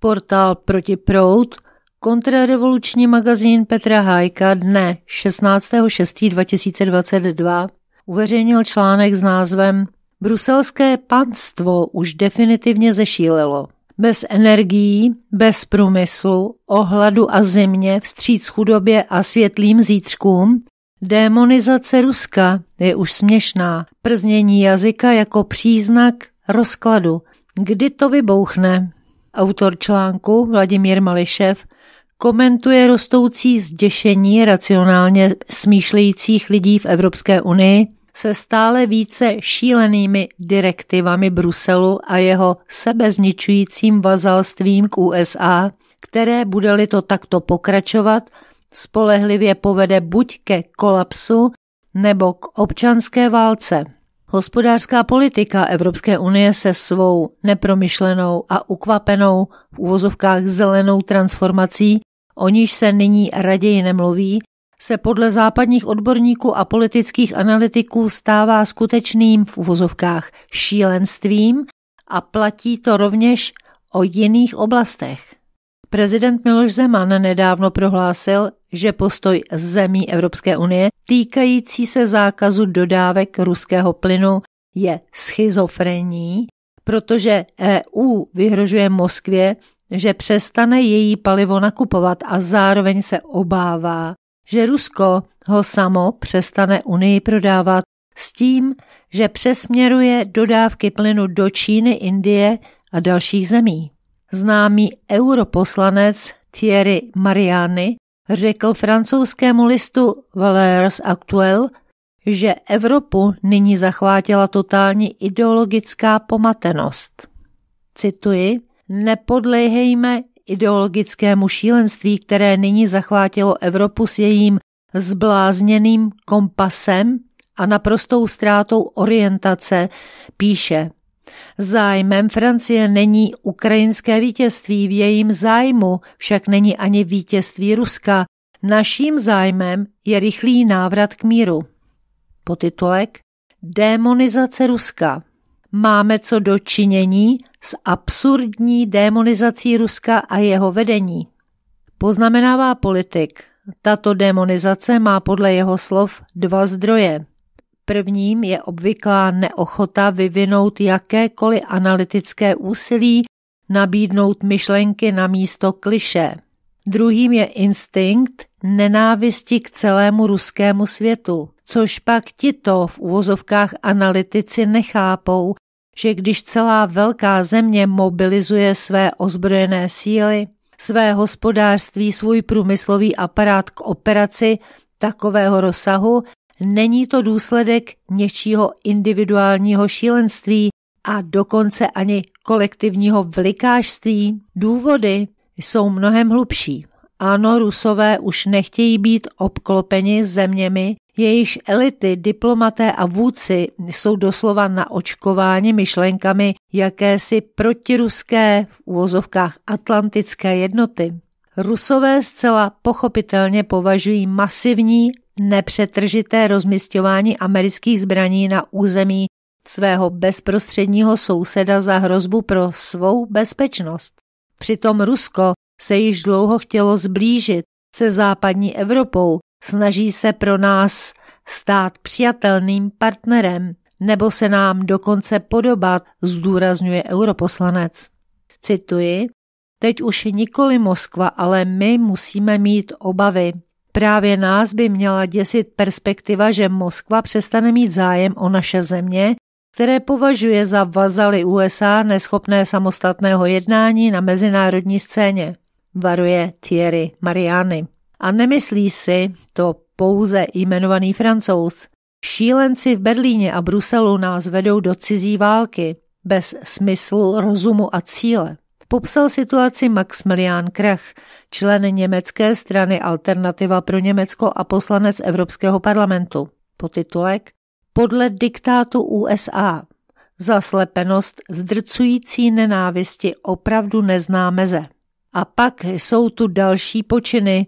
Portál prout, kontrarevoluční magazín Petra Hajka dne 16.6.2022 uveřejnil článek s názvem Bruselské panstvo už definitivně zešílelo. Bez energií, bez průmyslu, ohladu a země, vstříc chudobě a světlým zítřkům, démonizace Ruska je už směšná. Prznění jazyka jako příznak rozkladu. Kdy to vybouchne? Autor článku Vladimír Mališev komentuje rostoucí zděšení racionálně smýšlejících lidí v Evropské unii se stále více šílenými direktivami Bruselu a jeho sebezničujícím vazalstvím k USA, které, bude-li to takto pokračovat, spolehlivě povede buď ke kolapsu nebo k občanské válce. Hospodářská politika Evropské unie se svou nepromyšlenou a ukvapenou v úvozovkách zelenou transformací, o níž se nyní raději nemluví, se podle západních odborníků a politických analytiků stává skutečným v uvozovkách šílenstvím a platí to rovněž o jiných oblastech. Prezident Miloš Zeman nedávno prohlásil, že postoj zemí Evropské unie týkající se zákazu dodávek ruského plynu je schizofrení, protože EU vyhrožuje Moskvě, že přestane její palivo nakupovat a zároveň se obává, že Rusko ho samo přestane Unii prodávat s tím, že přesměruje dodávky plynu do Číny, Indie a dalších zemí. Známý europoslanec Thierry Mariani řekl francouzskému listu Valeurs Actuel, že Evropu nyní zachvátila totální ideologická pomatenost. Cituji, nepodlejhejme ideologickému šílenství, které nyní zachvátilo Evropu s jejím zblázněným kompasem a naprostou ztrátou orientace, píše Zájmem Francie není ukrajinské vítězství, v jejím zájmu však není ani vítězství Ruska. Naším zájmem je rychlý návrat k míru. Potitulek Démonizace Ruska. Máme co dočinění s absurdní démonizací Ruska a jeho vedení. Poznamenává politik. Tato demonizace má podle jeho slov dva zdroje. Prvním je obvyklá neochota vyvinout jakékoliv analytické úsilí, nabídnout myšlenky na místo kliše. Druhým je instinkt nenávisti k celému ruskému světu, což pak tito v uvozovkách analytici nechápou, že když celá velká země mobilizuje své ozbrojené síly, své hospodářství, svůj průmyslový aparát k operaci takového rozsahu, Není to důsledek něčího individuálního šílenství a dokonce ani kolektivního vlikářství. Důvody jsou mnohem hlubší. Ano, Rusové už nechtějí být obklopeni zeměmi, jejichž elity, diplomaté a vůdci jsou doslova na očkování myšlenkami jakési protiruské v úvozovkách atlantické jednoty. Rusové zcela pochopitelně považují masivní nepřetržité rozmistování amerických zbraní na území svého bezprostředního souseda za hrozbu pro svou bezpečnost. Přitom Rusko se již dlouho chtělo zblížit se západní Evropou, snaží se pro nás stát přijatelným partnerem nebo se nám dokonce podobat, zdůrazňuje europoslanec. Cituji, teď už nikoli Moskva, ale my musíme mít obavy. Právě nás by měla děsit perspektiva, že Moskva přestane mít zájem o naše země, které považuje za vazaly USA neschopné samostatného jednání na mezinárodní scéně, varuje Thierry Mariani. A nemyslí si to pouze jmenovaný francouz. Šílenci v Berlíně a Bruselu nás vedou do cizí války, bez smyslu, rozumu a cíle popsal situaci Maximilian Krach, člen německé strany Alternativa pro Německo a poslanec Evropského parlamentu. Potitulek Podle diktátu USA zaslepenost zdrcující nenávisti opravdu nezná meze. A pak jsou tu další počiny,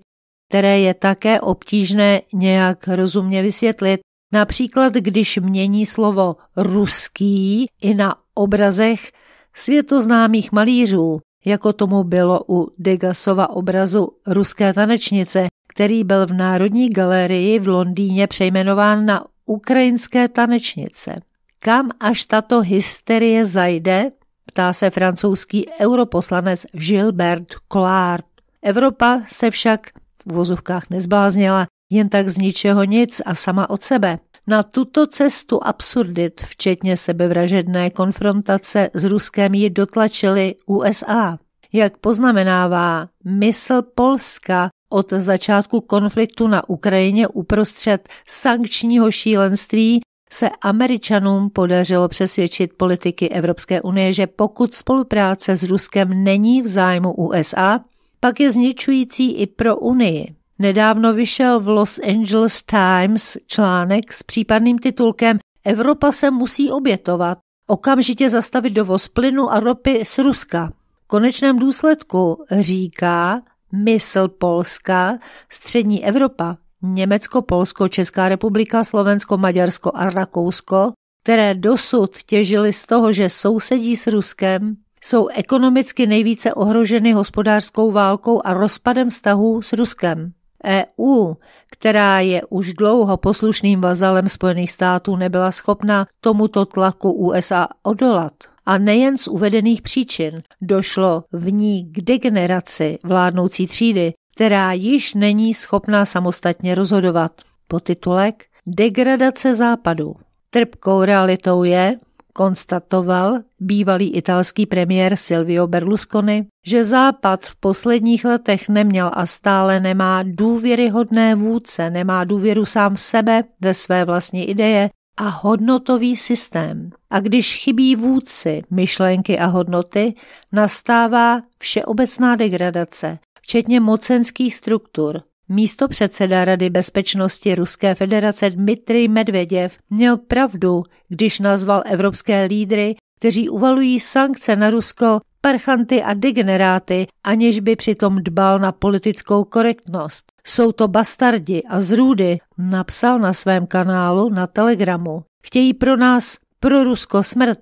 které je také obtížné nějak rozumně vysvětlit, například když mění slovo ruský i na obrazech světoznámých malířů, jako tomu bylo u Degasova obrazu ruské tanečnice, který byl v Národní galerii v Londýně přejmenován na ukrajinské tanečnice. Kam až tato hysterie zajde, ptá se francouzský europoslanec Gilbert Collard. Evropa se však v vozovkách nezbláznila, jen tak z ničeho nic a sama od sebe. Na tuto cestu absurdit, včetně sebevražedné konfrontace s Ruskem, ji dotlačili USA. Jak poznamenává mysl Polska od začátku konfliktu na Ukrajině uprostřed sankčního šílenství se Američanům podařilo přesvědčit politiky Evropské unie, že pokud spolupráce s Ruskem není v zájmu USA, pak je zničující i pro Unii. Nedávno vyšel v Los Angeles Times článek s případným titulkem Evropa se musí obětovat, okamžitě zastavit dovoz plynu a ropy z Ruska. V konečném důsledku říká mysl Polska, střední Evropa, Německo, Polsko, Česká republika, Slovensko, Maďarsko a Rakousko, které dosud těžily z toho, že sousedí s Ruskem, jsou ekonomicky nejvíce ohroženy hospodářskou válkou a rozpadem vztahů s Ruskem. EU, která je už dlouho poslušným vazalem Spojených států, nebyla schopna tomuto tlaku USA odolat. A nejen z uvedených příčin došlo v ní k degeneraci vládnoucí třídy, která již není schopná samostatně rozhodovat. Potitulek Degradace západu. Trpkou realitou je, Konstatoval bývalý italský premiér Silvio Berlusconi, že Západ v posledních letech neměl a stále nemá důvěryhodné vůdce, nemá důvěru sám v sebe, ve své vlastní ideje a hodnotový systém. A když chybí vůdci, myšlenky a hodnoty, nastává všeobecná degradace, včetně mocenských struktur, Místo předseda Rady bezpečnosti Ruské federace Dmitrij Medvěděv měl pravdu, když nazval evropské lídry, kteří uvalují sankce na Rusko, parchanty a degeneráty, aniž by přitom dbal na politickou korektnost. Jsou to bastardi a zrůdy, napsal na svém kanálu na Telegramu. Chtějí pro nás, pro Rusko smrt.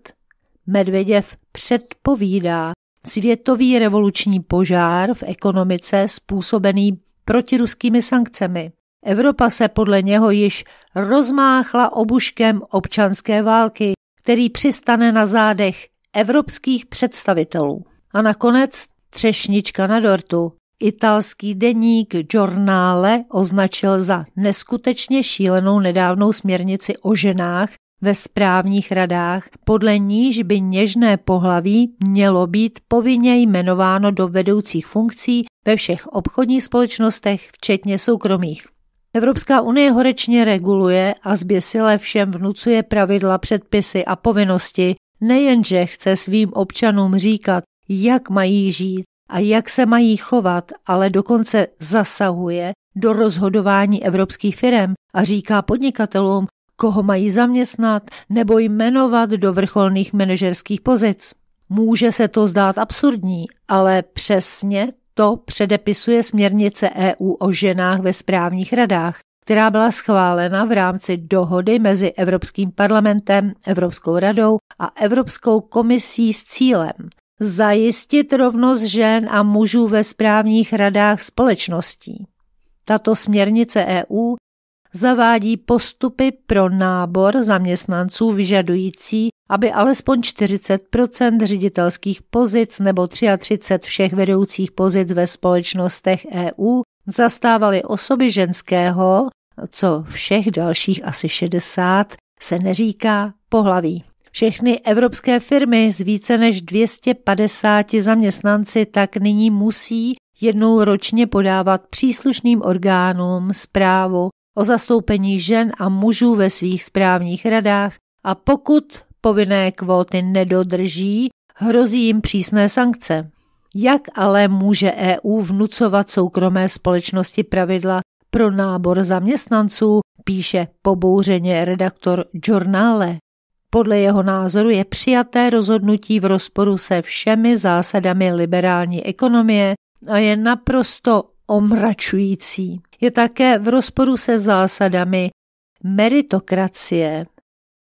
Medvěděv předpovídá světový revoluční požár v ekonomice způsobený protiruskými sankcemi. Evropa se podle něho již rozmáchla obuškem občanské války, který přistane na zádech evropských představitelů. A nakonec třešnička na dortu. Italský deník Giornale označil za neskutečně šílenou nedávnou směrnici o ženách ve správních radách, podle níž by něžné pohlaví mělo být povinně jmenováno do vedoucích funkcí ve všech obchodních společnostech, včetně soukromých. Evropská unie horečně reguluje a zběsile všem vnucuje pravidla, předpisy a povinnosti, nejenže chce svým občanům říkat, jak mají žít a jak se mají chovat, ale dokonce zasahuje do rozhodování evropských firm a říká podnikatelům, koho mají zaměstnat nebo jmenovat do vrcholných manažerských pozic. Může se to zdát absurdní, ale přesně to předepisuje směrnice EU o ženách ve správních radách, která byla schválena v rámci dohody mezi Evropským parlamentem, Evropskou radou a Evropskou komisí s cílem zajistit rovnost žen a mužů ve správních radách společností. Tato směrnice EU zavádí postupy pro nábor zaměstnanců vyžadující, aby alespoň 40 ředitelských pozic nebo 33 všech vedoucích pozic ve společnostech EU zastávaly osoby ženského, co všech dalších asi 60, se neříká pohlaví. Všechny evropské firmy s více než 250 zaměstnanci tak nyní musí jednou ročně podávat příslušným orgánům zprávu o zastoupení žen a mužů ve svých správních radách a pokud povinné kvóty nedodrží, hrozí jim přísné sankce. Jak ale může EU vnucovat soukromé společnosti pravidla pro nábor zaměstnanců, píše pobouřeně redaktor Giornale. Podle jeho názoru je přijaté rozhodnutí v rozporu se všemi zásadami liberální ekonomie a je naprosto omračující. Je také v rozporu se zásadami meritokracie,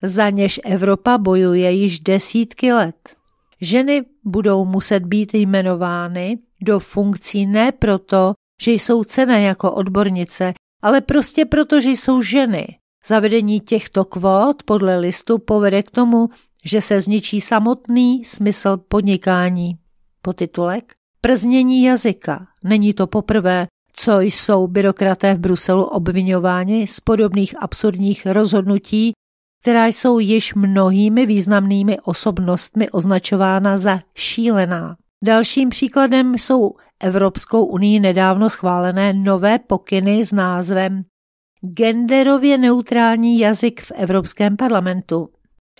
za něž Evropa bojuje již desítky let. Ženy budou muset být jmenovány do funkcí ne proto, že jsou cené jako odbornice, ale prostě proto, že jsou ženy. Zavedení těchto kvót podle listu povede k tomu, že se zničí samotný smysl podnikání. Potitulek Prznění jazyka. Není to poprvé, co jsou byrokraté v Bruselu obvinováni z podobných absurdních rozhodnutí, která jsou již mnohými významnými osobnostmi označována za šílená. Dalším příkladem jsou Evropskou unii nedávno schválené nové pokyny s názvem Genderově neutrální jazyk v Evropském parlamentu.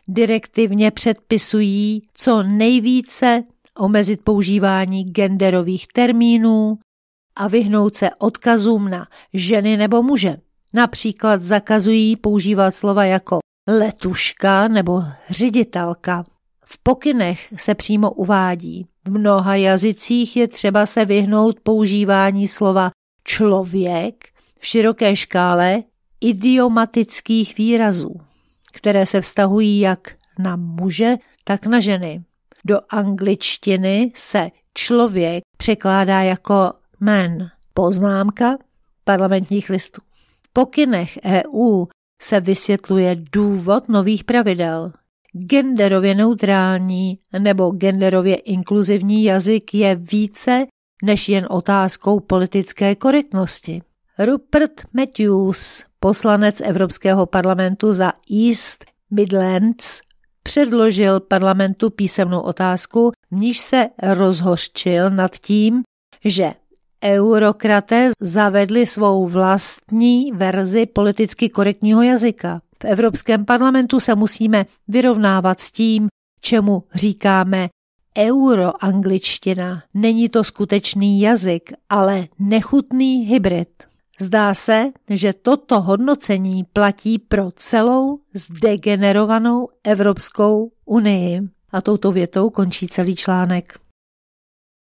Direktivně předpisují co nejvíce omezit používání genderových termínů a vyhnout se odkazům na ženy nebo muže. Například zakazují používat slova jako letuška nebo ředitelka. V pokynech se přímo uvádí. V mnoha jazycích je třeba se vyhnout používání slova člověk v široké škále idiomatických výrazů, které se vztahují jak na muže, tak na ženy. Do angličtiny se člověk překládá jako man. Poznámka parlamentních listů. V pokynech EU se vysvětluje důvod nových pravidel. Genderově neutrální nebo genderově inkluzivní jazyk je více než jen otázkou politické korektnosti. Rupert Matthews, poslanec Evropského parlamentu za East Midlands, předložil parlamentu písemnou otázku, v níž se rozhořčil nad tím, že eurokraté zavedli svou vlastní verzi politicky korektního jazyka. V Evropském parlamentu se musíme vyrovnávat s tím, čemu říkáme euroangličtina. Není to skutečný jazyk, ale nechutný hybrid. Zdá se, že toto hodnocení platí pro celou zdegenerovanou Evropskou unii. A touto větou končí celý článek.